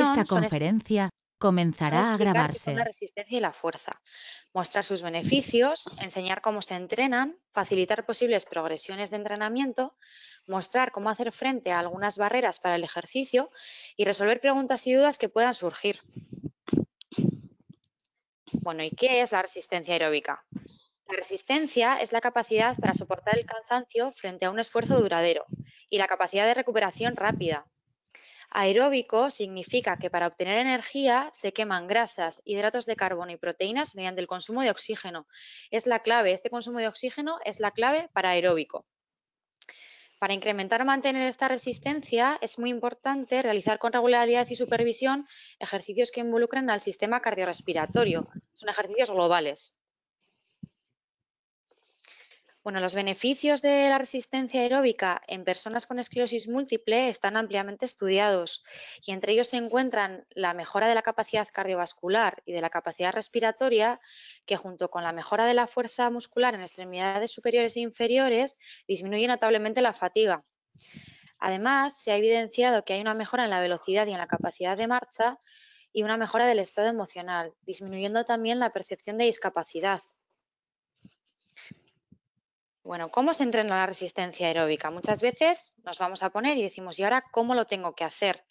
Esta conferencia comenzará a grabarse. La resistencia y la fuerza, mostrar sus beneficios, enseñar cómo se entrenan, facilitar posibles progresiones de entrenamiento, mostrar cómo hacer frente a algunas barreras para el ejercicio y resolver preguntas y dudas que puedan surgir. Bueno, ¿y qué es la resistencia aeróbica? La resistencia es la capacidad para soportar el cansancio frente a un esfuerzo duradero y la capacidad de recuperación rápida, Aeróbico significa que para obtener energía se queman grasas, hidratos de carbono y proteínas mediante el consumo de oxígeno. Es la clave, este consumo de oxígeno es la clave para aeróbico. Para incrementar o mantener esta resistencia es muy importante realizar con regularidad y supervisión ejercicios que involucren al sistema cardiorrespiratorio. Son ejercicios globales. Bueno, los beneficios de la resistencia aeróbica en personas con esclerosis múltiple están ampliamente estudiados y entre ellos se encuentran la mejora de la capacidad cardiovascular y de la capacidad respiratoria, que junto con la mejora de la fuerza muscular en extremidades superiores e inferiores disminuye notablemente la fatiga. Además, se ha evidenciado que hay una mejora en la velocidad y en la capacidad de marcha y una mejora del estado emocional, disminuyendo también la percepción de discapacidad. Bueno, ¿cómo se entrena la resistencia aeróbica? Muchas veces nos vamos a poner y decimos, ¿y ahora cómo lo tengo que hacer?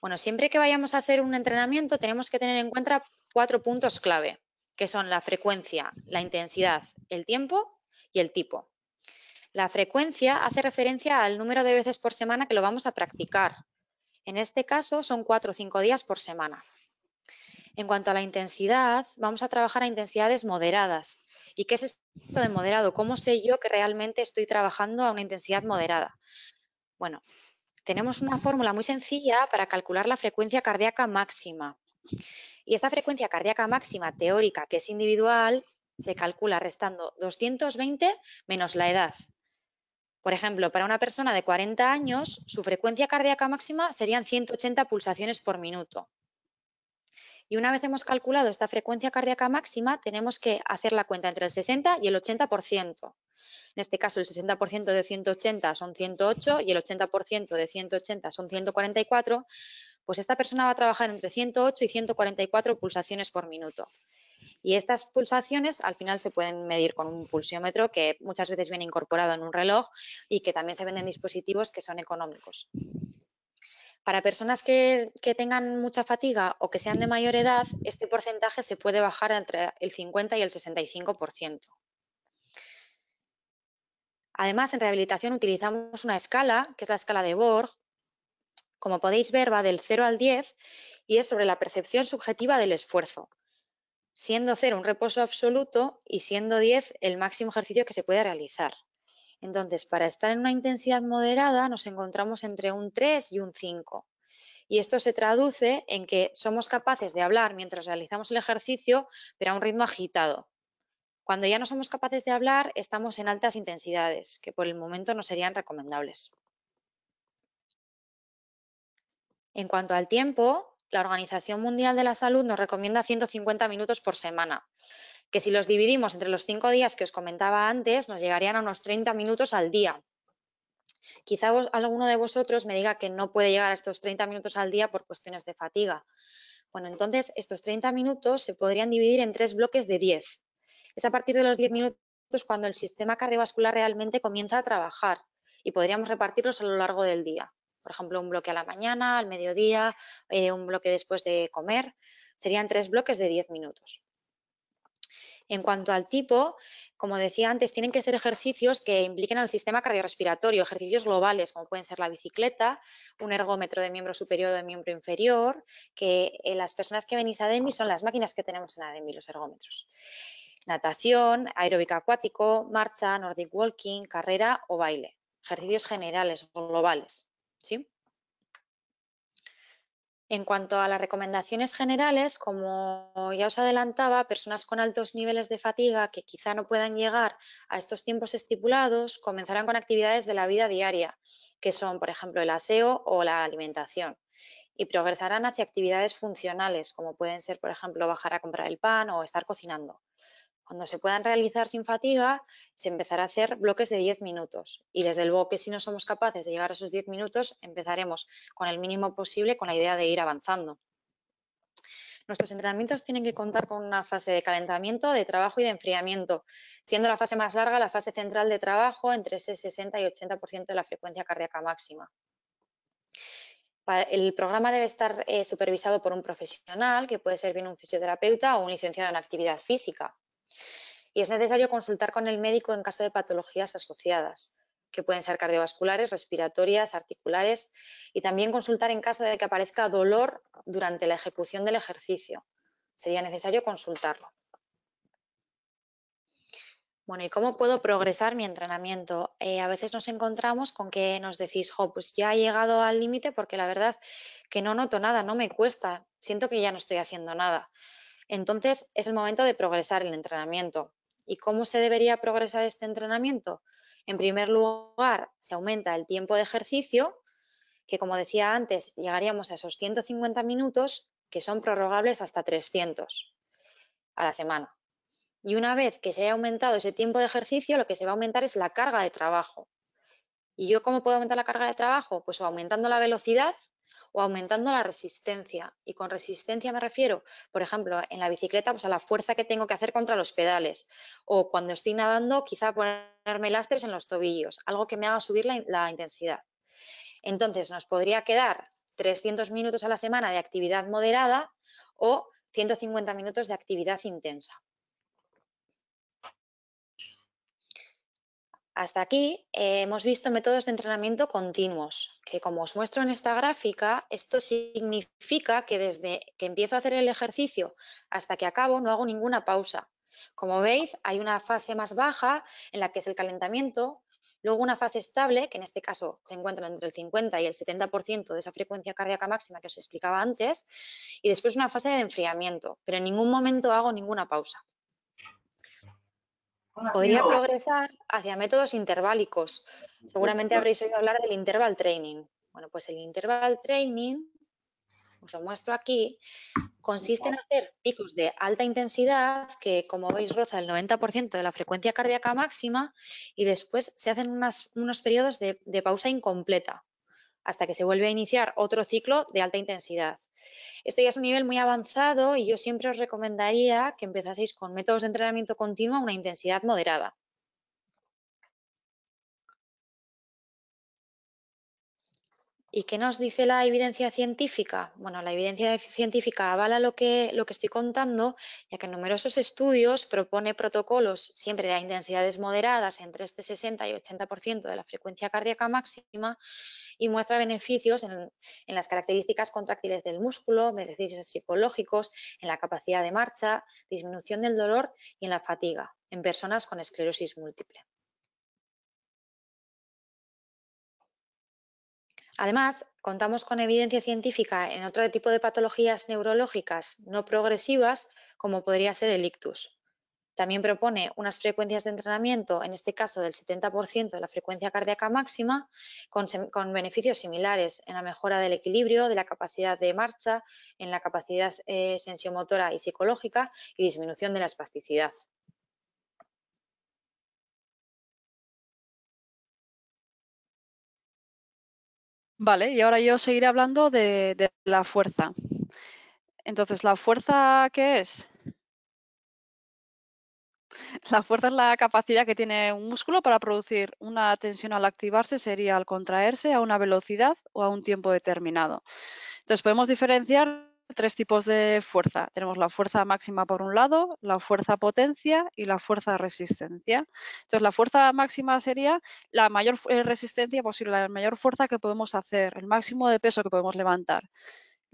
Bueno, siempre que vayamos a hacer un entrenamiento tenemos que tener en cuenta cuatro puntos clave, que son la frecuencia, la intensidad, el tiempo y el tipo. La frecuencia hace referencia al número de veces por semana que lo vamos a practicar. En este caso son cuatro o cinco días por semana. En cuanto a la intensidad, vamos a trabajar a intensidades moderadas, ¿Y qué es esto de moderado? ¿Cómo sé yo que realmente estoy trabajando a una intensidad moderada? Bueno, tenemos una fórmula muy sencilla para calcular la frecuencia cardíaca máxima. Y esta frecuencia cardíaca máxima teórica, que es individual, se calcula restando 220 menos la edad. Por ejemplo, para una persona de 40 años, su frecuencia cardíaca máxima serían 180 pulsaciones por minuto. Y una vez hemos calculado esta frecuencia cardíaca máxima, tenemos que hacer la cuenta entre el 60 y el 80%. En este caso, el 60% de 180 son 108 y el 80% de 180 son 144. Pues esta persona va a trabajar entre 108 y 144 pulsaciones por minuto. Y estas pulsaciones al final se pueden medir con un pulsiómetro que muchas veces viene incorporado en un reloj y que también se venden dispositivos que son económicos. Para personas que, tengan mucha fatiga o que sean de mayor edad, este porcentaje se puede bajar entre el 50 y el 65%. Además, en rehabilitación utilizamos una escala, que es la escala de Borg. Como podéis ver, va del 0 al 10 y es sobre la percepción subjetiva del esfuerzo, siendo 0 un reposo absoluto y siendo 10 el máximo ejercicio que se puede realizar. Entonces, para estar en una intensidad moderada nos encontramos entre un 3 y un 5. Y esto se traduce en que somos capaces de hablar mientras realizamos el ejercicio, pero a un ritmo agitado. Cuando ya no somos capaces de hablar, estamos en altas intensidades, que por el momento no serían recomendables. En cuanto al tiempo, la Organización Mundial de la Salud nos recomienda 150 minutos por semana que si los dividimos entre los cinco días que os comentaba antes, nos llegarían a unos 30 minutos al día. Quizá alguno de vosotros me diga que no puede llegar a estos 30 minutos al día por cuestiones de fatiga. Bueno, entonces estos 30 minutos se podrían dividir en tres bloques de 10. Es a partir de los 10 minutos cuando el sistema cardiovascular realmente comienza a trabajar y podríamos repartirlos a lo largo del día. Por ejemplo, un bloque a la mañana, al mediodía, eh, un bloque después de comer. Serían tres bloques de 10 minutos. En cuanto al tipo, como decía antes, tienen que ser ejercicios que impliquen al sistema cardiorrespiratorio, ejercicios globales, como pueden ser la bicicleta, un ergómetro de miembro superior o de miembro inferior, que eh, las personas que venís a ADEMI son las máquinas que tenemos en ADEMI, los ergómetros. Natación, aeróbica acuático, marcha, nordic walking, carrera o baile. Ejercicios generales, globales. ¿sí? En cuanto a las recomendaciones generales, como ya os adelantaba, personas con altos niveles de fatiga que quizá no puedan llegar a estos tiempos estipulados comenzarán con actividades de la vida diaria, que son, por ejemplo, el aseo o la alimentación, y progresarán hacia actividades funcionales, como pueden ser, por ejemplo, bajar a comprar el pan o estar cocinando. Cuando se puedan realizar sin fatiga, se empezará a hacer bloques de 10 minutos. Y desde luego que si no somos capaces de llegar a esos 10 minutos, empezaremos con el mínimo posible con la idea de ir avanzando. Nuestros entrenamientos tienen que contar con una fase de calentamiento, de trabajo y de enfriamiento, siendo la fase más larga la fase central de trabajo entre ese 60 y 80% de la frecuencia cardíaca máxima. El programa debe estar eh, supervisado por un profesional, que puede ser bien un fisioterapeuta o un licenciado en actividad física. Y es necesario consultar con el médico en caso de patologías asociadas, que pueden ser cardiovasculares, respiratorias, articulares, y también consultar en caso de que aparezca dolor durante la ejecución del ejercicio. Sería necesario consultarlo. Bueno, ¿y cómo puedo progresar mi entrenamiento? Eh, a veces nos encontramos con que nos decís, jo, pues ya he llegado al límite porque la verdad que no noto nada, no me cuesta, siento que ya no estoy haciendo nada. Entonces es el momento de progresar el entrenamiento. ¿Y cómo se debería progresar este entrenamiento? En primer lugar, se aumenta el tiempo de ejercicio, que como decía antes, llegaríamos a esos 150 minutos que son prorrogables hasta 300 a la semana. Y una vez que se haya aumentado ese tiempo de ejercicio, lo que se va a aumentar es la carga de trabajo. ¿Y yo cómo puedo aumentar la carga de trabajo? Pues aumentando la velocidad o aumentando la resistencia. Y con resistencia me refiero, por ejemplo, en la bicicleta, pues a la fuerza que tengo que hacer contra los pedales. O cuando estoy nadando, quizá ponerme lastres en los tobillos, algo que me haga subir la, la intensidad. Entonces, nos podría quedar 300 minutos a la semana de actividad moderada o 150 minutos de actividad intensa. Hasta aquí eh, hemos visto métodos de entrenamiento continuos, que como os muestro en esta gráfica, esto significa que desde que empiezo a hacer el ejercicio hasta que acabo no hago ninguna pausa. Como veis, hay una fase más baja en la que es el calentamiento, luego una fase estable, que en este caso se encuentra entre el 50 y el 70% de esa frecuencia cardíaca máxima que os explicaba antes, y después una fase de enfriamiento, pero en ningún momento hago ninguna pausa podría progresar hacia métodos interválicos. Seguramente habréis oído hablar del interval training. Bueno, pues el interval training, os lo muestro aquí, consiste en hacer picos de alta intensidad que, como veis, roza el 90% de la frecuencia cardíaca máxima y después se hacen unos periodos de pausa incompleta hasta que se vuelve a iniciar otro ciclo de alta intensidad. Esto ya es un nivel muy avanzado y yo siempre os recomendaría que empezaseis con métodos de entrenamiento continuo a una intensidad moderada. ¿Y qué nos dice la evidencia científica? Bueno, la evidencia científica avala lo que, lo que estoy contando, ya que en numerosos estudios propone protocolos siempre a intensidades moderadas entre este 60 y 80% de la frecuencia cardíaca máxima y muestra beneficios en, en, las características contractiles del músculo, beneficios psicológicos, en la capacidad de marcha, disminución del dolor y en la fatiga en personas con esclerosis múltiple. Además, contamos con evidencia científica en otro tipo de patologías neurológicas no progresivas, como podría ser el ictus. También propone unas frecuencias de entrenamiento, en este caso del 70% de la frecuencia cardíaca máxima, con, beneficios similares en la mejora del equilibrio, de la capacidad de marcha, en la capacidad eh, sensiomotora y psicológica y disminución de la espasticidad. Vale, y ahora yo seguiré hablando de, la fuerza. Entonces, ¿la fuerza qué es? La fuerza es la capacidad que tiene un músculo para producir una tensión al activarse, sería al contraerse a una velocidad o a un tiempo determinado. Entonces podemos diferenciar tres tipos de fuerza. Tenemos la fuerza máxima por un lado, la fuerza potencia y la fuerza resistencia. Entonces, la fuerza máxima sería la mayor eh, resistencia posible, pues la mayor fuerza que podemos hacer, el máximo de peso que podemos levantar.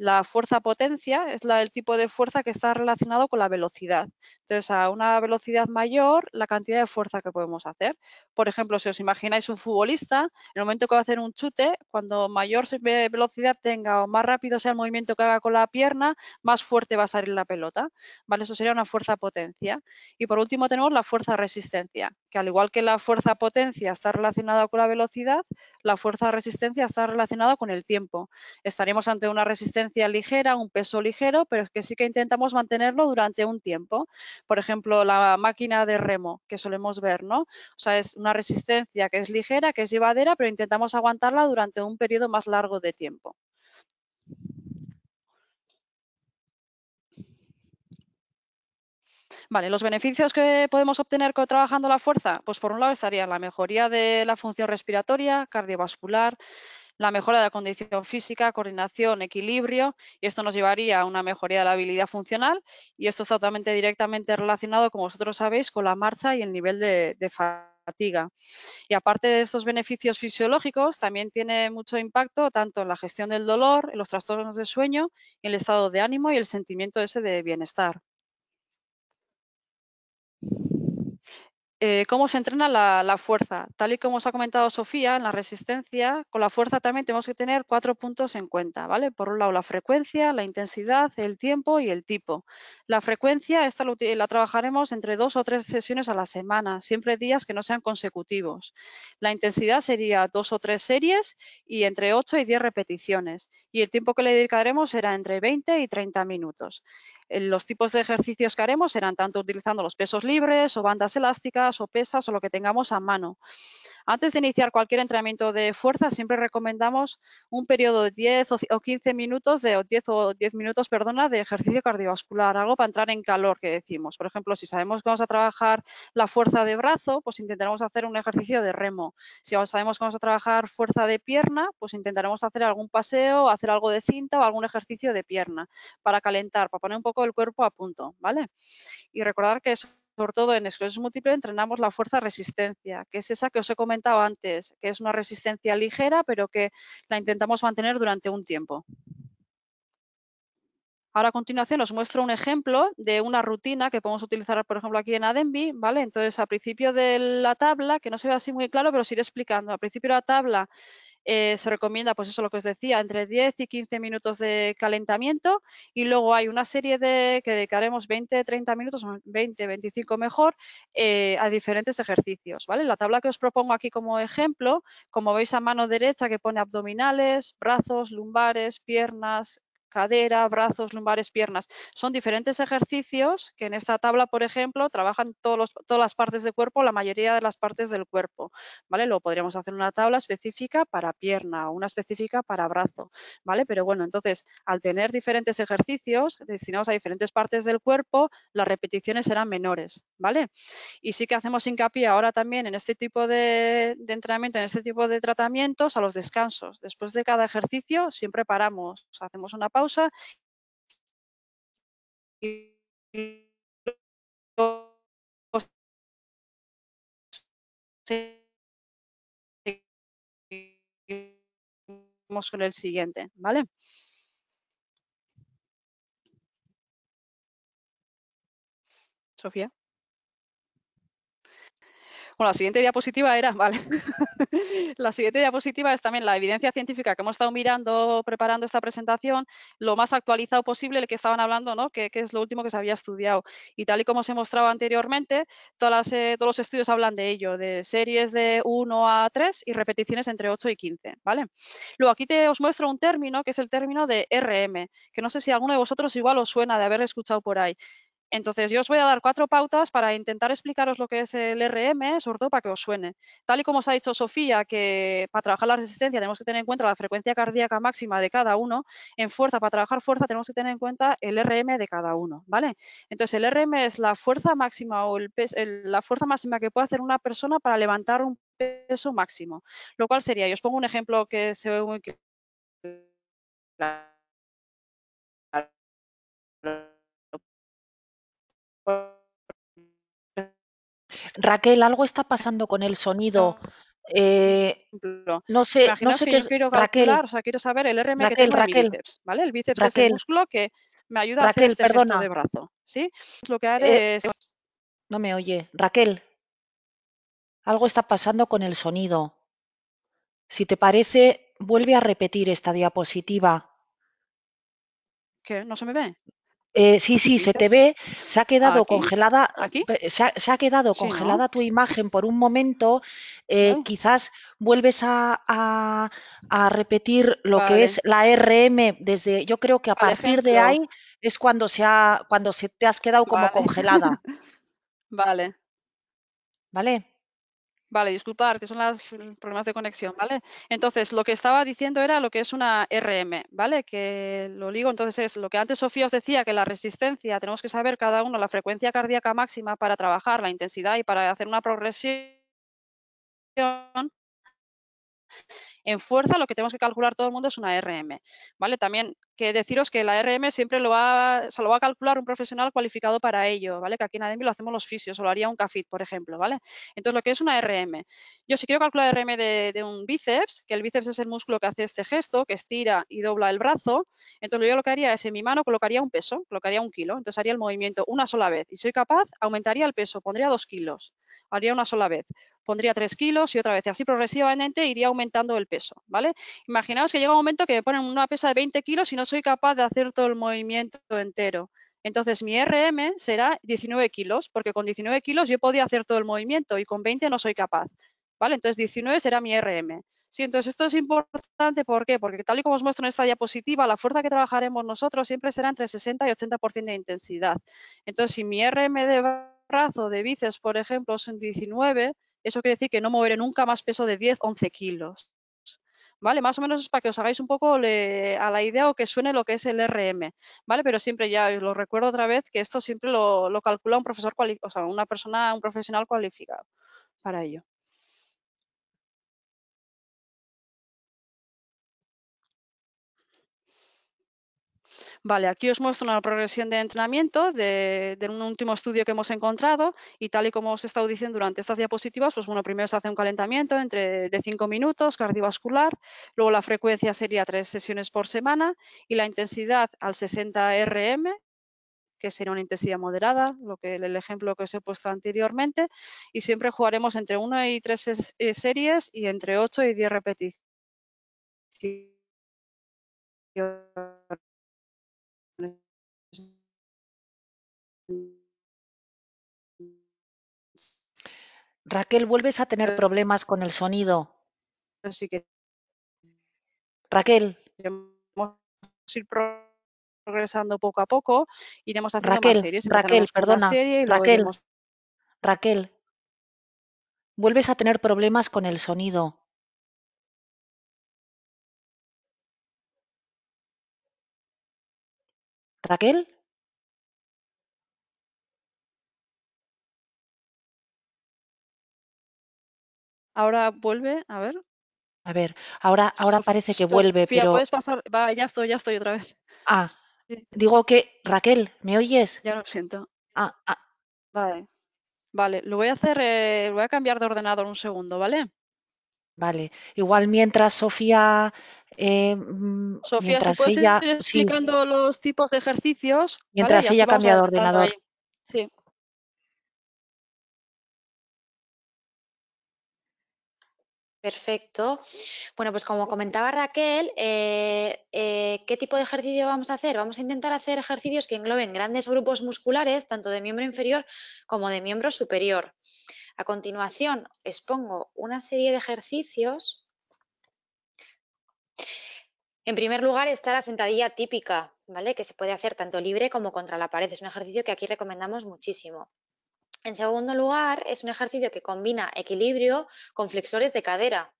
La fuerza-potencia es la, el tipo de fuerza que está relacionado con la velocidad. Entonces, a una velocidad mayor, la cantidad de fuerza que podemos hacer. Por ejemplo, si os imagináis un futbolista, en el momento que va a hacer un chute, cuando mayor velocidad tenga o más rápido sea el movimiento que haga con la pierna, más fuerte va a salir la pelota. ¿Vale? Eso sería una fuerza-potencia. Y por último tenemos la fuerza-resistencia, que al igual que la fuerza-potencia está relacionada con la velocidad, la fuerza-resistencia está relacionada con el tiempo. Estaremos ante una resistencia ligera, un peso ligero, pero es que sí que intentamos mantenerlo durante un tiempo. Por ejemplo, la máquina de remo que solemos ver, ¿no? O sea, es una resistencia que es ligera, que es llevadera, pero intentamos aguantarla durante un periodo más largo de tiempo. Vale, los beneficios que podemos obtener trabajando la fuerza, pues por un lado estaría la mejoría de la función respiratoria, cardiovascular, la mejora de la condición física, coordinación, equilibrio, y esto nos llevaría a una mejoría de la habilidad funcional, y esto está totalmente directamente relacionado, como vosotros sabéis, con la marcha y el nivel de, de fatiga. Y aparte de estos beneficios fisiológicos, también tiene mucho impacto tanto en la gestión del dolor, en los trastornos de sueño, en el estado de ánimo y el sentimiento ese de bienestar. Eh, cómo se entrena la, fuerza. Tal y como os ha comentado Sofía, en la resistencia, con la fuerza también tenemos que tener cuatro puntos en cuenta, ¿vale? Por un lado, la frecuencia, la intensidad, el tiempo y el tipo. La frecuencia, esta la trabajaremos entre dos o tres sesiones a la semana, siempre días que no sean consecutivos. La intensidad sería dos o tres series y entre ocho y diez repeticiones. Y el tiempo que le dedicaremos será entre 20 y 30 minutos. Eh, los tipos de ejercicios que haremos serán tanto utilizando los pesos libres o bandas elásticas o pesas o lo que tengamos a mano. Antes de iniciar cualquier entrenamiento de fuerza, siempre recomendamos un periodo de 10 o 15 minutos, de, 10 o 10 minutos, perdona, de ejercicio cardiovascular, algo para entrar en calor que decimos. Por ejemplo, si sabemos que vamos a trabajar la fuerza de brazo, pues intentaremos hacer un ejercicio de remo. Si sabemos que vamos a trabajar fuerza de pierna, pues intentaremos hacer algún paseo, hacer algo de cinta o algún ejercicio de pierna para calentar, para poner un poco el cuerpo a punto, ¿vale? Y recordar que eso sobre todo en esclerosis múltiple, entrenamos la fuerza-resistencia, que es esa que os he comentado antes, que es una resistencia ligera, pero que la intentamos mantener durante un tiempo. Ahora a continuación os muestro un ejemplo de una rutina que podemos utilizar, por ejemplo, aquí en Adenby, ¿vale? Entonces, a principio de la tabla, que no se ve así muy claro, pero os iré explicando. Al principio de la tabla eh, se recomienda, pues eso lo que os decía, entre 10 y 15 minutos de calentamiento y luego hay una serie de que dedicaremos 20, 30 minutos, 20, 25 mejor, eh, a diferentes ejercicios. ¿vale? La tabla que os propongo aquí como ejemplo, como veis a mano derecha que pone abdominales, brazos, lumbares, piernas, cadera, brazos, lumbares, piernas. Son diferentes ejercicios que en esta tabla, por ejemplo, trabajan todas las partes del cuerpo, la mayoría de las partes del cuerpo. ¿vale? Luego podríamos hacer una tabla específica para pierna, o una específica para brazo. ¿vale? Pero bueno, entonces, al tener diferentes ejercicios destinados a diferentes partes del cuerpo, las repeticiones serán menores. ¿vale? Y sí que hacemos hincapié ahora también en este tipo de, de entrenamiento, en este tipo de tratamientos, a los descansos. Después de cada ejercicio, siempre paramos, hacemos una pausa pausa con el siguiente, ¿vale? Sofía. Bueno, la siguiente diapositiva era, vale. la siguiente diapositiva es también la evidencia científica que hemos estado mirando, preparando esta presentación, lo más actualizado posible, el que estaban hablando, ¿no? Que, es lo último que se había estudiado. Y tal y como os he mostrado anteriormente, eh, todos los estudios hablan de ello, de series de 1 a 3 y repeticiones entre 8 y 15, ¿vale? Luego aquí te, os muestro un término que es el término de RM, que no sé si alguno de vosotros igual os suena de haber escuchado por ahí. Entonces, yo os voy a dar cuatro pautas para intentar explicaros lo que es el RM, ¿eh? sobre todo para que os suene. Tal y como os ha dicho Sofía, que para trabajar la resistencia tenemos que tener en cuenta la frecuencia cardíaca máxima de cada uno, en fuerza, para trabajar fuerza, tenemos que tener en cuenta el RM de cada uno, ¿vale? Entonces, el RM es la fuerza máxima o la fuerza máxima que puede hacer una persona para levantar un peso máximo, lo cual sería, y os pongo un ejemplo que se ve muy claro Raquel, algo está pasando con el sonido. no eh, sé, no sé qué quiero Raquel, o sea, quiero saber el RM que tiene Raquel, bíceps, ¿vale? El bíceps es el músculo que me ayuda a hacer este perdona. de brazo, ¿sí? Lo que haré eh, es... No me oye. Raquel, algo está pasando con el sonido. Si te parece, vuelve a repetir esta diapositiva. ¿Qué? ¿No se me ve? Eh, sí, sí, se te ve. Se ha quedado congelada. Se, ha, quedado congelada tu imagen por un momento. Eh, oh. Quizás vuelves a, repetir lo que es la RM desde. Yo creo que a partir de ahí es cuando se ha, cuando se te has quedado como congelada. vale. Vale. Vale, disculpad, que son los mm, problemas de conexión, ¿vale? Entonces, lo que estaba diciendo era lo que es una RM, ¿vale? Que lo ligo, entonces es lo que antes Sofía os decía, que la resistencia, tenemos que saber cada uno la frecuencia cardíaca máxima para trabajar la intensidad y para hacer una progresión en fuerza lo que tenemos que calcular todo el mundo es una RM. ¿vale? También que deciros que la RM siempre lo va, lo va a calcular un profesional cualificado para ello, ¿vale? que aquí en ADEMI lo hacemos los fisios o lo haría un CAFIT, por ejemplo. ¿vale? Entonces lo que es una RM. Yo si quiero calcular RM de, un bíceps, que el bíceps es el músculo que hace este gesto, que estira y dobla el brazo, entonces yo lo que haría es en mi mano colocaría un peso, colocaría un kilo, entonces haría el movimiento una sola vez y soy capaz, aumentaría el peso, pondría dos kilos, haría una sola vez, pondría tres kilos y otra vez, y así progresivamente iría aumentando el peso, ¿vale? Imaginaos que llega un momento que me ponen una pesa de 20 kilos y no soy capaz de hacer todo el movimiento entero. Entonces mi RM será 19 kilos, porque con 19 kilos yo podía hacer todo el movimiento y con 20 no soy capaz. ¿Vale? Entonces 19 será mi RM. Sí, entonces esto es importante, ¿por qué? Porque tal y como os muestro en esta diapositiva, la fuerza que trabajaremos nosotros siempre será entre 60 y 80% de intensidad. Entonces, si mi RM de brazo, de bíceps, por ejemplo, son 19, eso quiere decir que no moveré nunca más peso de 10, 11 kilos. ¿vale? Más o menos es para que os hagáis un poco a la idea o que suene lo que es el RM, ¿vale? Pero siempre ya os lo recuerdo otra vez que esto siempre lo, lo calcula un profesor, o sea, una persona, un profesional cualificado para ello. Vale, aquí os muestro una progresión de entrenamiento de, un último estudio que hemos encontrado y tal y como os he estado diciendo durante estas diapositivas, pues bueno, primero se hace un calentamiento entre, de 5 minutos cardiovascular, luego la frecuencia sería tres sesiones por semana y la intensidad al 60 RM, que sería una intensidad moderada, lo que el ejemplo que os he puesto anteriormente, y siempre jugaremos entre 1 y 3 eh, series y entre 8 y 10 repeticiones. Raquel, vuelves a tener problemas con el sonido. Así que Raquel. Vamos a ir progresando poco a poco. Iremos haciendo Raquel, más series. Raquel, perdona. Raquel, Raquel. Vuelves a tener problemas con el sonido. Raquel. Ahora vuelve, a ver. A ver, ahora, ahora parece que vuelve, Sofía, ¿puedes pasar? Va, ya estoy, ya estoy otra vez. Ah, digo que... Raquel, ¿me oyes? ya lo siento. Ah, ah, Vale. Vale, lo voy a hacer, eh, voy a cambiar de ordenador un segundo, ¿vale? vale. Igual mientras Sofía... eh, mm, Sofía, si explicando los tipos de ejercicios, mientras ella cambia de ordenador. Sí, Perfecto. Bueno, pues como comentaba Raquel, eh, eh, ¿qué tipo de ejercicio vamos a hacer? Vamos a intentar hacer ejercicios que engloben grandes grupos musculares, tanto de miembro inferior como de miembro superior. A continuación, expongo una serie de ejercicios. En primer lugar está la sentadilla típica, ¿vale? Que se puede hacer tanto libre como contra la pared. Es un ejercicio que aquí recomendamos muchísimo. En segundo lugar, es un ejercicio que combina equilibrio con flexores de cadera.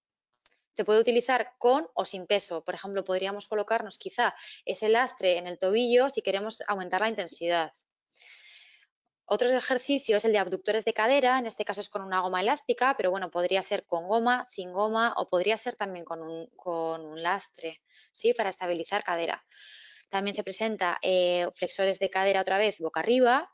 Se puede utilizar con o sin peso. Por ejemplo, podríamos colocarnos quizá ese lastre en el tobillo si queremos aumentar la intensidad. Otro ejercicio es el de abductores de cadera, en este caso es con una goma elástica, pero bueno, podría ser con goma, sin goma o podría ser también con un, lastre, ¿sí? Para estabilizar cadera. También se presenta eh, flexores de cadera otra vez boca arriba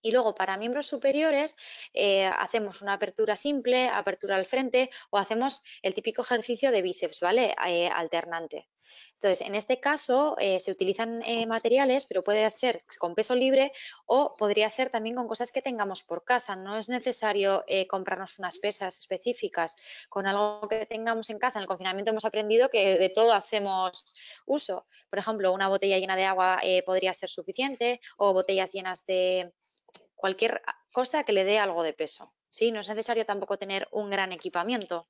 y luego para miembros superiores eh, hacemos una apertura simple, apertura al frente o hacemos el típico ejercicio de bíceps, ¿vale? Eh, alternante. Entonces, en este caso eh, se utilizan materiales, pero puede ser con peso libre o podría ser también con cosas que tengamos por casa. No es necesario comprarnos unas pesas específicas. Con algo que tengamos en casa, en el confinamiento hemos aprendido que de todo hacemos uso. Por ejemplo, una botella llena de agua podría ser suficiente o botellas llenas de cualquier cosa que le dé algo de peso. ¿sí? No es necesario tampoco tener un gran equipamiento.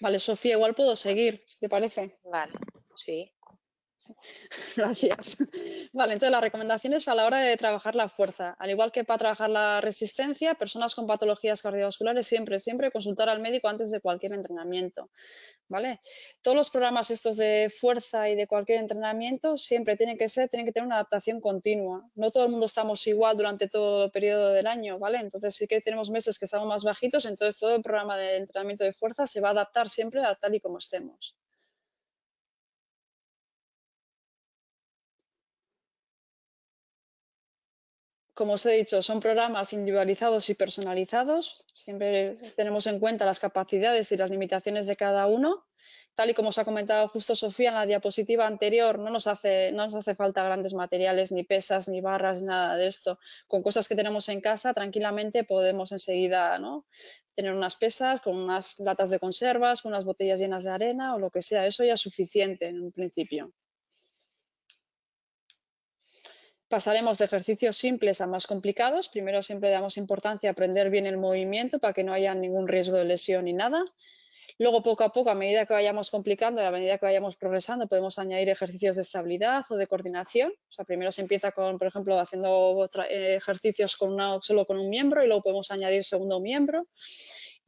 Vale, Sofía, igual puedo seguir, si te parece. Vale, sí. Gracias. Vale, entonces las recomendaciones a la hora de trabajar la fuerza. Al igual que para trabajar la resistencia, personas con patologías cardiovasculares siempre, siempre consultar al médico antes de cualquier entrenamiento. ¿Vale? Todos los programas estos de fuerza y de cualquier entrenamiento siempre tienen que ser, tienen que tener una adaptación continua. No todo el mundo estamos igual durante todo el periodo del año, ¿vale? Entonces si que tenemos meses que estamos más bajitos, entonces todo el programa de entrenamiento de fuerza se va a adaptar siempre a tal y como estemos. como os he dicho, son programas individualizados y personalizados. Siempre tenemos en cuenta las capacidades y las limitaciones de cada uno. Tal y como os ha comentado justo Sofía en la diapositiva anterior, no nos hace, no nos hace falta grandes materiales, ni pesas, ni barras, nada de esto. Con cosas que tenemos en casa, tranquilamente podemos enseguida tener unas pesas, con unas latas de conservas, con unas botellas llenas de arena o lo que sea. Eso ya es suficiente en un principio. Pasaremos de ejercicios simples a más complicados. Primero siempre damos importancia a aprender bien el movimiento para que no haya ningún riesgo de lesión ni nada. Luego, poco a poco, a medida que vayamos complicando y a medida que vayamos progresando, podemos añadir ejercicios de estabilidad o de coordinación. O sea, primero se empieza con, por ejemplo, haciendo eh, ejercicios con solo con un miembro y luego podemos añadir segundo miembro.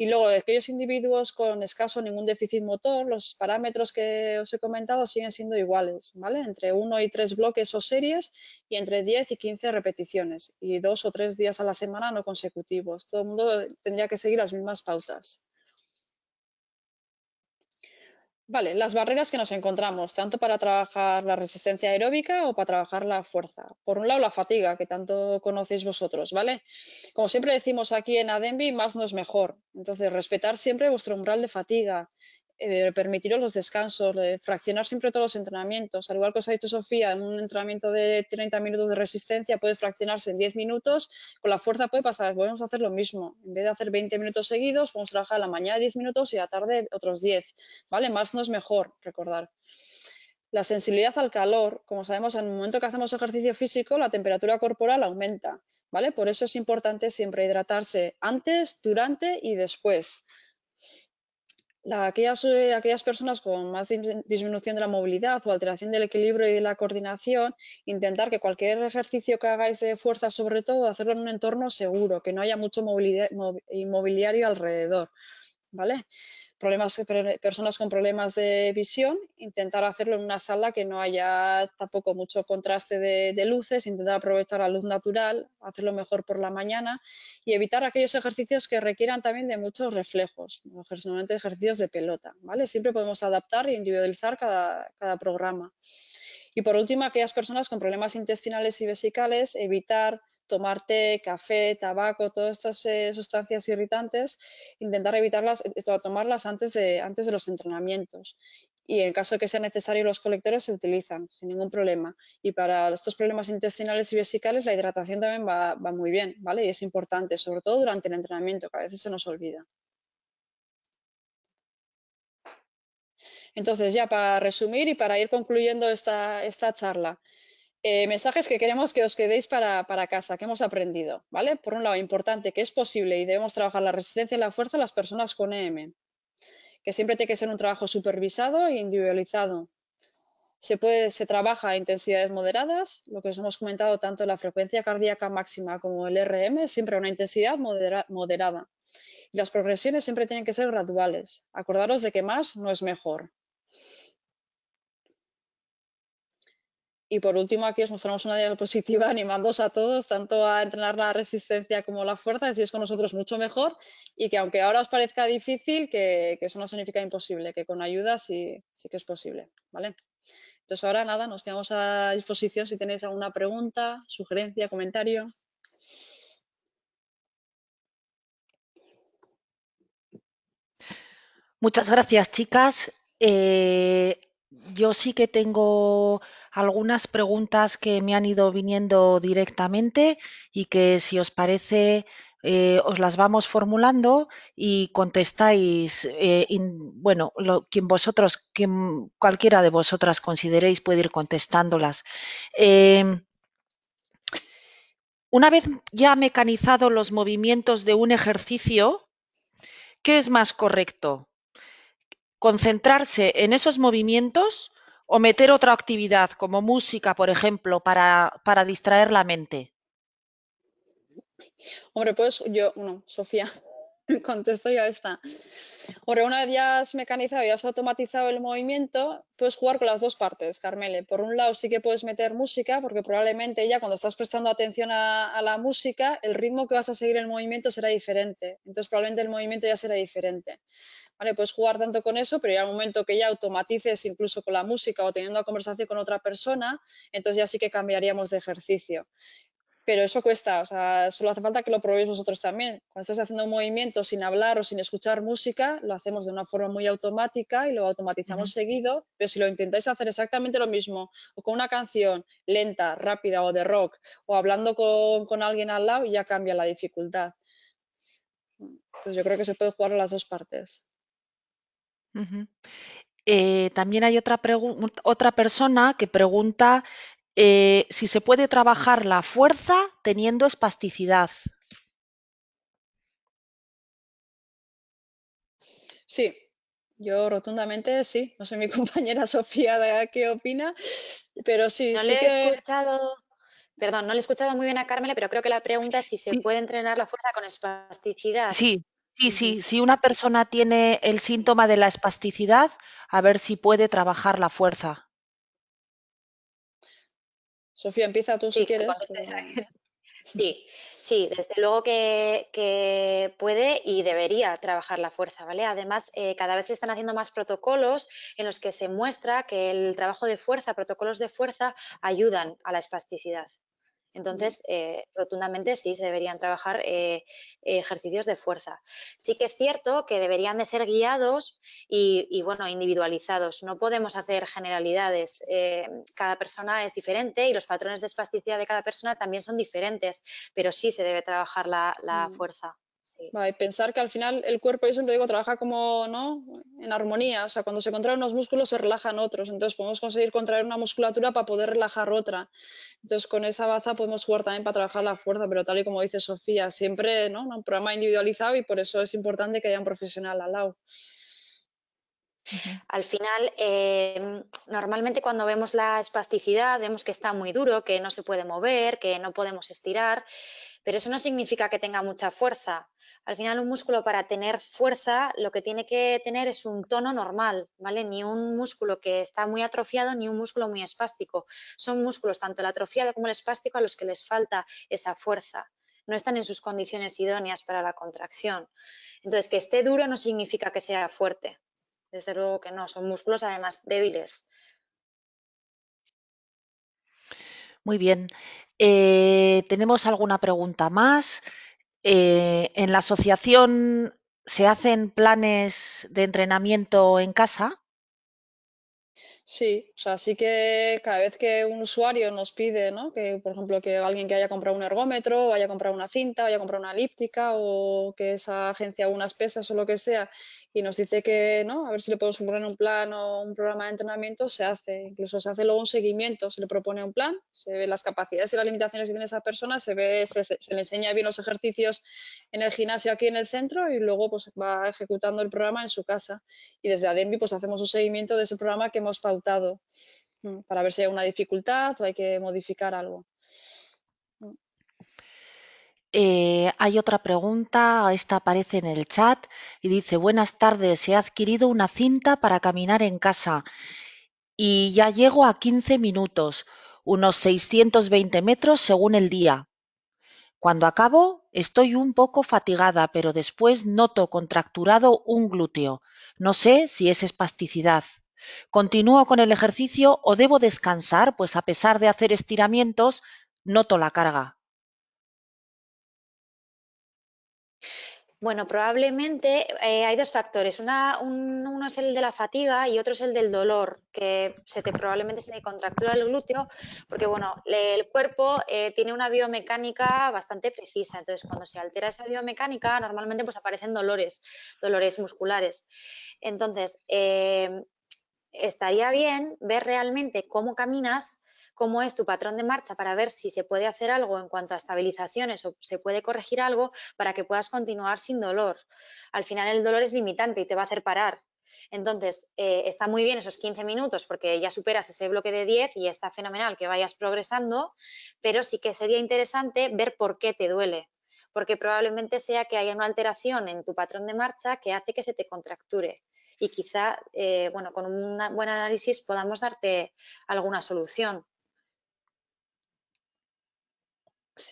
Y luego, aquellos individuos con escaso ningún déficit motor, los parámetros que os he comentado siguen siendo iguales, ¿vale? Entre uno y tres bloques o series y entre 10 y 15 repeticiones y dos o tres días a la semana no consecutivos. Todo el mundo tendría que seguir las mismas pautas. Vale, las barreras que nos encontramos, tanto para trabajar la resistencia aeróbica o para trabajar la fuerza. Por un lado, la fatiga, que tanto conocéis vosotros, ¿vale? Como siempre decimos aquí en ADEMBI, más no es mejor. Entonces, respetar siempre vuestro umbral de fatiga, eh, permitiros los descansos, eh, fraccionar siempre todos los entrenamientos. Al igual que os ha dicho Sofía, en un entrenamiento de 30 minutos de resistencia puede fraccionarse en 10 minutos, con la fuerza puede pasar, podemos hacer lo mismo. En vez de hacer 20 minutos seguidos, podemos trabajar a la mañana 10 minutos y a la tarde otros 10. ¿vale? Más no es mejor, recordar. La sensibilidad al calor, como sabemos, en el momento que hacemos ejercicio físico, la temperatura corporal aumenta. ¿Vale? Por eso es importante siempre hidratarse antes, durante y después aquellas, eh, aquellas, personas con más disminución de la movilidad o alteración del equilibrio y de la coordinación, intentar que cualquier ejercicio que hagáis de fuerza, sobre todo, hacerlo en un entorno seguro, que no haya mucho inmobiliario alrededor. ¿Vale? problemas, personas con problemas de visión, intentar hacerlo en una sala que no haya tampoco mucho contraste de, luces, intentar aprovechar la luz natural, hacerlo mejor por la mañana y evitar aquellos ejercicios que requieran también de muchos reflejos, normalmente ejercicios de pelota. ¿vale? Siempre podemos adaptar e individualizar cada, cada programa. Y por último, aquellas personas con problemas intestinales y vesicales, evitar tomar té, café, tabaco, todas estas eh, sustancias irritantes, intentar evitarlas, eh, eh, tomarlas antes de, antes de los entrenamientos. Y en caso de que sea necesario, los colectores se utilizan sin ningún problema. Y para estos problemas intestinales y vesicales, la hidratación también va, va muy bien, ¿vale? Y es importante, sobre todo durante el entrenamiento, que a veces se nos olvida. Entonces, ya para resumir y para ir concluyendo esta, charla, eh, mensajes que queremos que os quedéis para, casa, que hemos aprendido, ¿vale? Por un lado, importante que es posible y debemos trabajar la resistencia y la fuerza de las personas con EM, que siempre tiene que ser un trabajo supervisado e individualizado. Se, puede, se trabaja a intensidades moderadas, lo que os hemos comentado, tanto la frecuencia cardíaca máxima como el RM, siempre a una intensidad moderada. Y las progresiones siempre tienen que ser graduales. Acordaros de que más no es mejor. Y por último, aquí os mostramos una diapositiva animándoos a todos, tanto a entrenar la resistencia como la fuerza, si es con nosotros mucho mejor y que aunque ahora os parezca difícil, que, eso no significa imposible, que con ayuda sí, sí, que es posible. ¿vale? Entonces ahora nada, nos quedamos a disposición si tenéis alguna pregunta, sugerencia, comentario. Muchas gracias, chicas. Eh, yo sí que tengo algunas preguntas que me han ido viniendo directamente y que si os parece eh, os las vamos formulando y contestáis, eh, bueno, quien vosotros, cualquiera de vosotras consideréis puede ir contestándolas. una vez ya mecanizado los movimientos de un ejercicio, ¿qué es más correcto? concentrarse en esos movimientos o meter otra actividad como música, por ejemplo, para, para distraer la mente? Hombre, pues yo, no, Sofía, contesto ya está. Ahora, una vez ya has mecanizado y has automatizado el movimiento, puedes jugar con las dos partes, Carmele. Por un lado, sí que puedes meter música, porque probablemente ya cuando estás prestando atención a, la música, el ritmo que vas a seguir el movimiento será diferente. Entonces, probablemente el movimiento ya será diferente. Vale, puedes jugar tanto con eso, pero ya al momento que ya automatices incluso con la música o teniendo una conversación con otra persona, entonces ya sí que cambiaríamos de ejercicio pero eso cuesta, o sea, solo hace falta que lo probéis vosotros también. Cuando estás haciendo un movimiento sin hablar o sin escuchar música, lo hacemos de una forma muy automática y lo automatizamos seguido, pero si lo intentáis hacer exactamente lo mismo, o con una canción lenta, rápida o de rock, o hablando con, alguien al lado, ya cambia la dificultad. Entonces yo creo que se puede jugar las dos partes. Eh, también hay otra, otra persona que pregunta eh, si se puede trabajar la fuerza teniendo espasticidad. Sí, yo rotundamente sí. No sé mi compañera Sofía de qué opina, pero sí. No le he escuchado, perdón, no le he escuchado muy bien a Carmela, pero creo que la pregunta es si se puede entrenar la fuerza con espasticidad. Sí, sí, sí. Si una persona tiene el síntoma de la espasticidad, a ver si puede trabajar la fuerza. Sofía, empieza tú si quieres. Sí, desde luego que, puede y debería trabajar la fuerza, ¿vale? Además, eh, cada vez se están haciendo más protocolos en los que se muestra que el trabajo de fuerza, protocolos de fuerza, ayudan a la espasticidad. Entonces, eh, rotundamente sí se deberían trabajar eh, ejercicios de fuerza. Sí que es cierto que deberían de ser guiados y, bueno, individualizados. No podemos hacer generalidades. Eh, cada persona es diferente y los patrones de espasticidad de cada persona también son diferentes, pero sí se debe trabajar la, mm. fuerza. Sí. pensar que al final el cuerpo, yo siempre digo, trabaja como, ¿no? En armonía, o sea, cuando se contraen unos músculos se relajan otros, entonces podemos conseguir contraer una musculatura para poder relajar otra. Entonces con esa baza podemos jugar también para trabajar la fuerza, pero tal y como dice Sofía, siempre, ¿no? Un programa individualizado y por eso es importante que haya un profesional al lado. Al final, em, normalmente cuando vemos la espasticidad, vemos que está muy duro, que no se puede mover, que no podemos estirar pero eso no significa que tenga mucha fuerza. Al final un músculo para tener fuerza lo que tiene que tener es un tono normal, ¿vale? Ni un músculo que está muy atrofiado ni un músculo muy espástico. Son músculos, tanto el atrofiado como el espástico, a los que les falta esa fuerza no están en sus condiciones idóneas para la contracción. Entonces, que esté duro no significa que sea fuerte. Desde luego que no, son músculos además débiles. Muy bien. Eh, ¿Tenemos alguna pregunta más? Eh, en la asociación se hacen planes de entrenamiento en casa Sí, o sea, sí que cada vez que un usuario nos pide, ¿no? Que, por ejemplo, que alguien que haya comprado un ergómetro, vaya a comprar una cinta, vaya a comprar una elíptica, o que esa agencia unas pesas o lo que sea, y nos dice que, ¿no? A ver si le podemos poner un plan o un programa de entrenamiento, se hace. Incluso se hace luego un seguimiento, se le propone un plan, se ven las capacidades y las limitaciones que tiene esa persona, se ve, se, le enseña bien los ejercicios en el gimnasio aquí en el centro y luego pues va ejecutando el programa en su casa. Y desde ADEMBI pues hacemos un seguimiento de ese programa que hemos pautado Mm, para ver si hay una dificultad o hay que modificar algo. Eh, hay otra pregunta, esta aparece en el chat y dice, buenas tardes, he adquirido una cinta para caminar en casa y ya llego a 15 minutos, unos 620 metros según el día. Cuando acabo, estoy un poco fatigada, pero después noto contracturado un glúteo. No sé si es espasticidad. ¿Continúo con el ejercicio o debo descansar, pues a pesar de hacer estiramientos, noto la carga? Bueno, probablemente eh, hay dos factores. uno es el de la fatiga y otro es el del dolor, que se te, probablemente se te contractura el glúteo, porque bueno, el cuerpo eh, tiene una biomecánica bastante precisa. Entonces, cuando se altera esa biomecánica, normalmente pues aparecen dolores, dolores musculares. Entonces, eh, estaría bien ver realmente cómo caminas, cómo es tu patrón de marcha para ver si se puede hacer algo en cuanto a estabilizaciones o se puede corregir algo para que puedas continuar sin dolor. Al final el dolor es limitante y te va a hacer parar. Entonces, eh, está muy bien esos 15 minutos porque ya superas ese bloque de 10 y está fenomenal que vayas progresando, pero sí que sería interesante ver por qué te duele, porque probablemente sea que haya una alteración en tu patrón de marcha que hace que se te contracture y quizá, eh, bueno, con un buen análisis podamos darte alguna solución.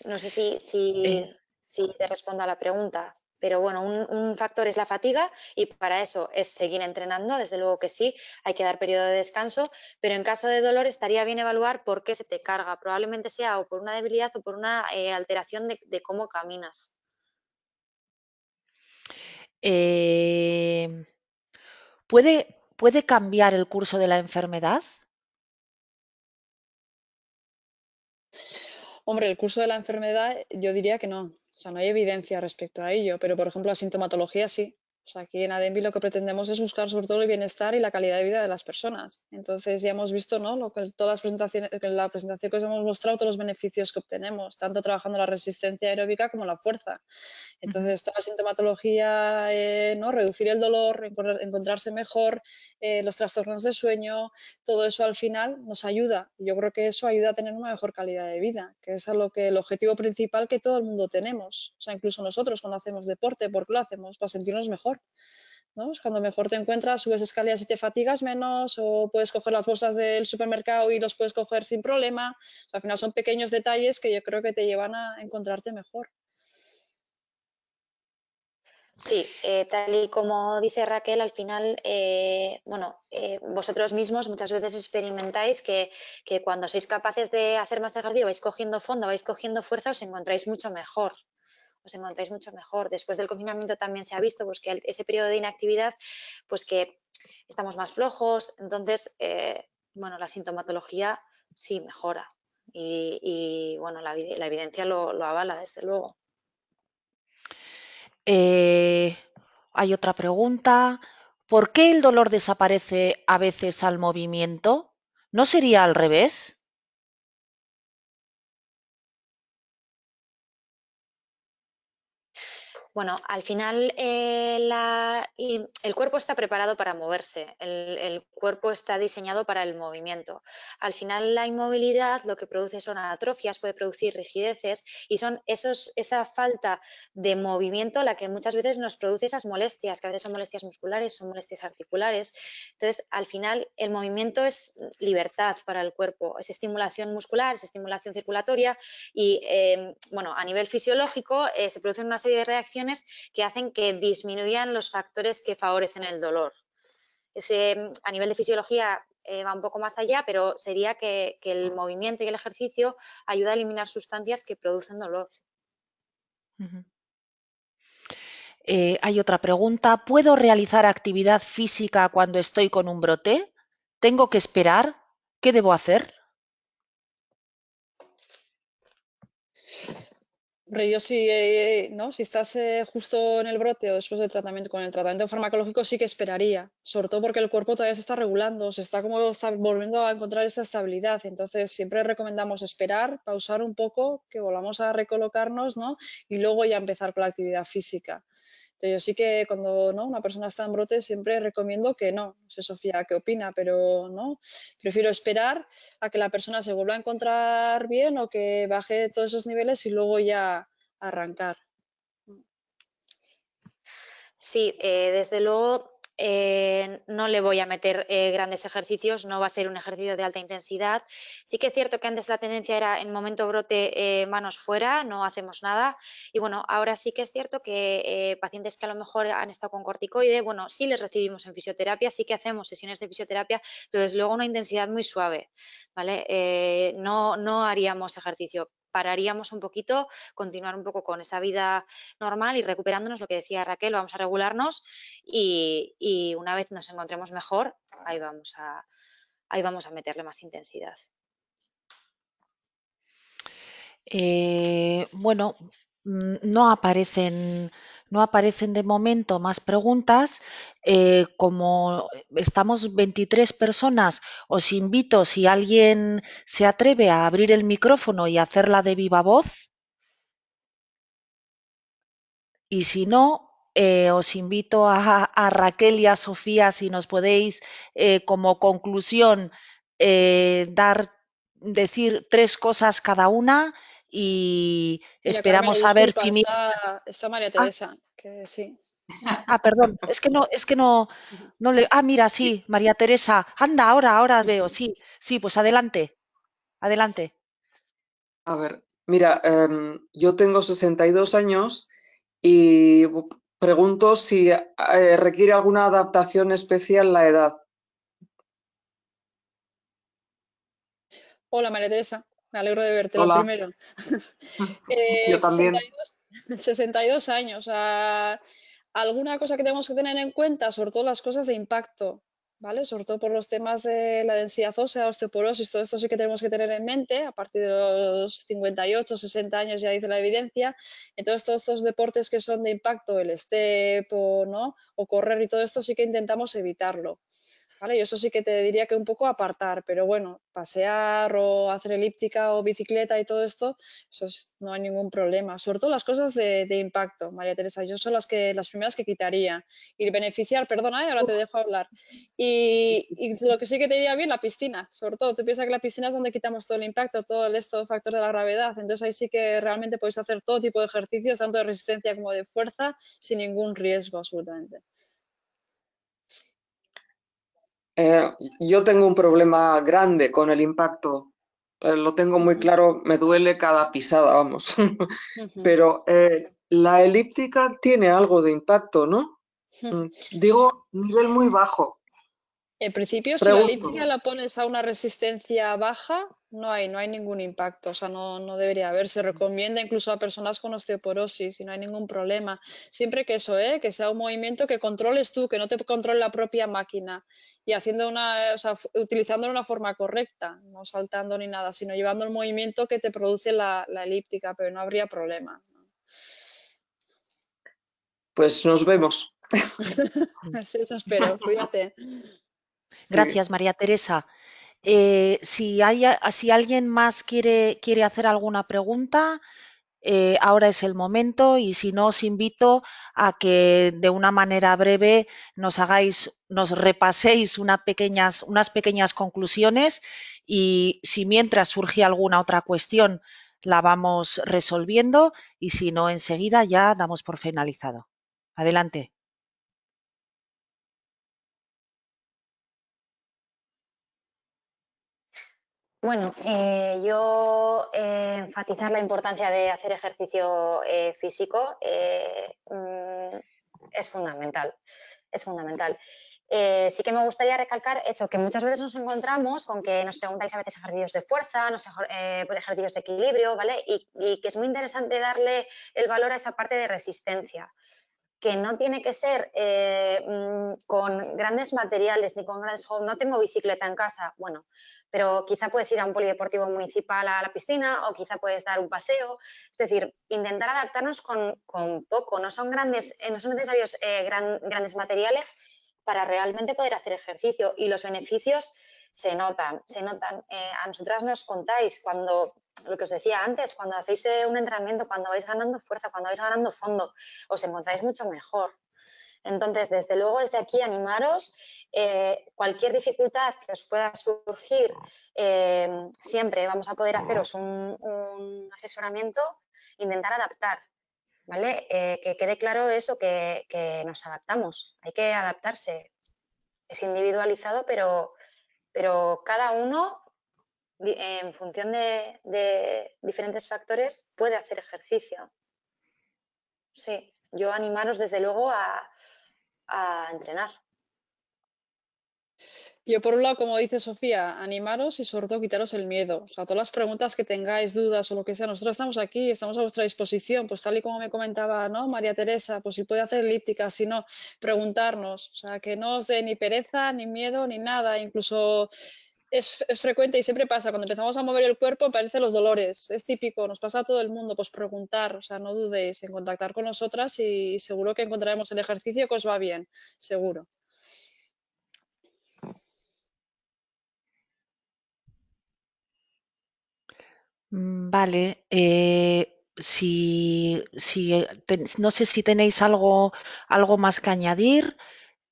No sé si, si, eh. te respondo a la pregunta. Pero bueno, un, factor es la fatiga y para eso es seguir entrenando, desde luego que sí, hay que dar periodo de descanso, pero en caso de dolor estaría bien evaluar por qué se te carga, probablemente sea o por una debilidad o por una eh, alteración de, cómo caminas. ¿Puede, cambiar el curso de la enfermedad? Hombre, el curso de la enfermedad yo diría que no. O sea, no hay evidencia respecto a ello, pero por ejemplo la sintomatología sí aquí en ADEMBI lo que pretendemos es buscar sobre todo el bienestar y la calidad de vida de las personas. Entonces ya hemos visto, ¿no? Lo que todas las presentaciones, la presentación que os hemos mostrado, todos los beneficios que obtenemos, tanto trabajando la resistencia aeróbica como la fuerza. Entonces toda la sintomatología, eh, ¿no? Reducir el dolor, encontrarse mejor, eh, los trastornos de sueño, todo eso al final nos ayuda. Yo creo que eso ayuda a tener una mejor calidad de vida, que es lo que el objetivo principal que todo el mundo tenemos. O sea, incluso nosotros cuando hacemos deporte, ¿por qué lo hacemos? Para sentirnos mejor. Pues cuando mejor te encuentras, subes escaleras y te fatigas menos, o puedes coger las bolsas del supermercado y los puedes coger sin problema. al final son pequeños detalles que yo creo que te llevan a encontrarte mejor. Sí, eh, tal y como dice Raquel, al final, eh, bueno, eh, vosotros mismos muchas veces experimentáis que, cuando sois capaces de hacer más ejercicio, vais cogiendo fondo, vais cogiendo fuerza, os encontráis mucho mejor os encontráis mucho mejor. Después del confinamiento también se ha visto pues, que ese periodo de inactividad, pues que estamos más flojos, entonces, eh, bueno, la sintomatología sí mejora y, bueno, la, evidencia lo, avala, desde luego. Eh, hay otra pregunta. ¿Por qué el dolor desaparece a veces al movimiento? ¿No sería al revés? Bueno, al final eh, el cuerpo está preparado para moverse, el, cuerpo está diseñado para el movimiento. Al final la inmovilidad lo que produce son atrofias, puede producir rigideces y son esos, esa falta de movimiento la que muchas veces nos produce esas molestias, que a veces son molestias musculares, son molestias articulares. Entonces, al final el movimiento es libertad para el cuerpo, es estimulación muscular, es estimulación circulatoria y, eh, bueno, a nivel fisiológico eh, se producen una serie de reacciones que hacen que disminuyan los factores que favorecen el dolor. Mm, a nivel de fisiología eh, va un poco más allá, pero sería que, el movimiento y el ejercicio ayuda a eliminar sustancias que producen dolor. Eh, hay otra pregunta. ¿Puedo realizar actividad física cuando estoy con un brote? ¿Tengo que esperar? ¿Qué debo hacer? yo eh, ¿no? si estás eh, justo en el brote o después del tratamiento con el tratamiento farmacológico, sí que esperaría, sobre todo porque el cuerpo todavía se está regulando, se está como volviendo a encontrar esa estabilidad. Entonces, siempre recomendamos esperar, pausar un poco, que volvamos a recolocarnos ¿no? y luego ya empezar con la actividad física. Entonces, yo sí que cuando una persona está en brote siempre recomiendo que no. No sé, Sofía, qué opina, pero no. Prefiero esperar a que la persona se vuelva a encontrar bien o que baje todos esos niveles y luego ya arrancar. Sí, eh, desde luego eh, no le voy a meter eh, grandes ejercicios, no va a ser un ejercicio de alta intensidad. Sí que es cierto que antes la tendencia era en momento brote eh, manos fuera, no hacemos nada. Y bueno, ahora sí que es cierto que pacientes que a lo mejor han estado con corticoide, bueno, sí les recibimos en fisioterapia, sí que hacemos sesiones de fisioterapia, pero desde luego una intensidad muy suave, ¿vale? no, no haríamos ejercicio pararíamos un poquito, continuar un poco con esa vida normal y recuperándonos lo que decía Raquel, vamos a regularnos y, una vez nos encontremos mejor, ahí vamos a, ahí vamos a meterle más intensidad. Eh, bueno, mm, no aparecen no aparecen de momento más preguntas. Eh, como estamos 23 personas, os invito, si alguien se atreve a abrir el micrófono y hacerla de viva voz. Y si no, eh, os invito a, Raquel y a Sofía si nos podéis eh, como conclusión dar decir tres cosas cada una y esperamos a ver si... Está, María ah. Teresa, ah, ah. perdón, es que no, es que no, no le. Ah, mira, sí, María Teresa, anda, ahora, ahora veo, sí, sí, pues adelante, adelante. A ver, mira, em, yo tengo 62 años y pregunto si eh, requiere alguna adaptación especial la edad. Hola, María Teresa me alegro de verte, lo primero. Eh, Yo también. 62, años. alguna cosa que tenemos que tener en cuenta, sobre todo las cosas de impacto, ¿vale? Sobre todo por los temas de la densidad ósea, osteoporosis, todo esto sí que tenemos que tener en mente. A partir de los 58, 60 años ya dice la evidencia. Entonces, todos estos deportes que son de impacto, el step o, ¿no? o correr y todo esto, sí que intentamos evitarlo. Yo eso sí que te diría que un poco apartar, pero bueno, pasear o hacer elíptica o bicicleta y todo esto, eso no hay ningún problema. Sobre todo las cosas de, impacto, María Teresa, yo son las, que, las primeras que quitaría. Y beneficiar, perdona, ¿eh? ahora te dejo hablar. Y, lo que sí que te diría bien, la piscina, sobre todo. Tú piensas que la piscina es donde quitamos todo el impacto, todo el esto, factor de la gravedad. Entonces ahí sí que realmente podéis hacer todo tipo de ejercicios, tanto de resistencia como de fuerza, sin ningún riesgo absolutamente. Eh, yo tengo un problema grande con el impacto. Eh, lo tengo muy claro, me duele cada pisada, vamos. Pero eh, la elíptica tiene algo de impacto, ¿no? Mm, digo, nivel muy bajo. En principio, si la elíptica la pones a una resistencia baja, no hay, no hay ningún impacto, o sea, no, debería haber. Se recomienda incluso a personas con osteoporosis y no hay ningún problema. Siempre que eso, ¿eh? que sea un movimiento que controles tú, que no te controle la propia máquina y haciendo una, o sea, utilizando de una forma correcta, no saltando ni nada, sino llevando el movimiento que te produce la, elíptica, pero no habría problema. Pues nos vemos. espero, cuídate. Gracias, María Teresa. Eh, si, alguien más quiere, hacer alguna pregunta, eh, ahora es el momento y si no os invito a que de una manera breve nos hagáis, nos repaséis unas pequeñas conclusiones y si mientras surge alguna otra cuestión la vamos resolviendo y si no enseguida ya damos por finalizado. Adelante. Bueno, eh, yo eh, enfatizar la importancia de hacer ejercicio eh, físico mm, es fundamental, es fundamental. sí que me gustaría recalcar eso, que muchas veces nos encontramos con que nos preguntáis a veces ejercicios de fuerza, nos, ejercicios de equilibrio, ¿vale? y que es muy interesante darle el valor a esa parte de resistencia que no tiene que ser eh, mm, con grandes materiales ni con grandes home, no tengo bicicleta en casa, bueno, pero quizá puedes ir a un polideportivo municipal a la piscina o quizá puedes dar un paseo, es decir, intentar adaptarnos con, poco, no son, grandes, eh, no son necesarios eh, grandes materiales para realmente poder hacer ejercicio y los beneficios se notan, se notan. Eh, a nosotras nos contáis cuando, lo que os decía antes, cuando hacéis eh, un entrenamiento, cuando vais ganando fuerza, cuando vais ganando fondo, os encontráis mucho mejor. Entonces, desde luego, desde aquí animaros, eh, cualquier dificultad que os pueda surgir, siempre vamos a poder haceros un, asesoramiento, intentar adaptar, ¿vale? que quede claro eso, que, que nos adaptamos, hay que adaptarse. Es individualizado, pero pero cada uno, en función de, diferentes factores, puede hacer ejercicio. Sí, yo animaros desde luego a entrenar. Yo por un lado, como dice Sofía, animaros y sobre todo quitaros el miedo. O sea, todas las preguntas que tengáis, dudas o lo que sea, nosotros estamos aquí, estamos a vuestra disposición. Pues tal y como me comentaba ¿no? María Teresa, pues si puede hacer elíptica, si no, preguntarnos. O sea, que no os dé ni pereza, ni miedo, ni nada. Incluso es, es, frecuente y siempre pasa, cuando empezamos a mover el cuerpo aparecen los dolores, es típico, nos pasa a todo el mundo, pues preguntar, o sea, no dudéis en contactar con nosotras y seguro que encontraremos el ejercicio que os va bien, seguro. Mm. Vale, eh, si, eh, no sé si tenéis algo, algo más que añadir.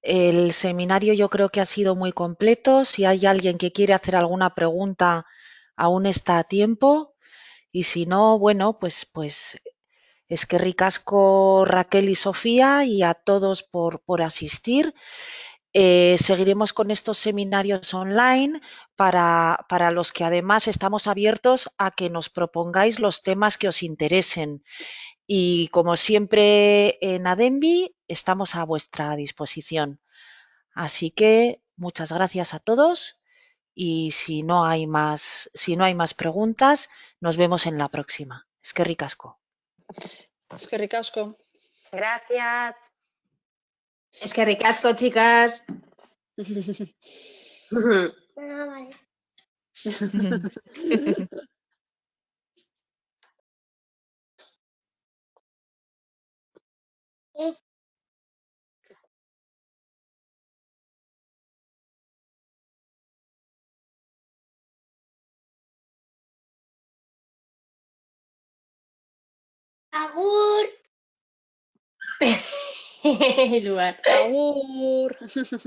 El seminario yo creo que ha sido muy completo. Si hay alguien que quiere hacer alguna pregunta, aún está a tiempo. Y si no, bueno, pues, pues es que ricasco Raquel y Sofía y a todos por, por asistir. Eh, seguiremos con estos seminarios online para, los que además estamos abiertos a que nos propongáis los temas que os interesen. Y como siempre en ADEMBI estamos a vuestra disposición. Así que muchas gracias a todos y si no hay más, si no hay más preguntas, nos vemos en la próxima. Es que ricasco. Es que ricasco. Gracias. Es que ricasco, chicas. Bueno, vale. ¿Eh? Eduard. Agur.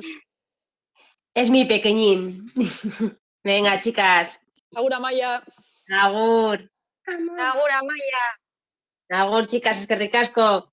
Es mi pequeñín. Venga, chicas. Agur, Amaya. Agur. Agur, Amaya. Agur, chicas, es que ricasco.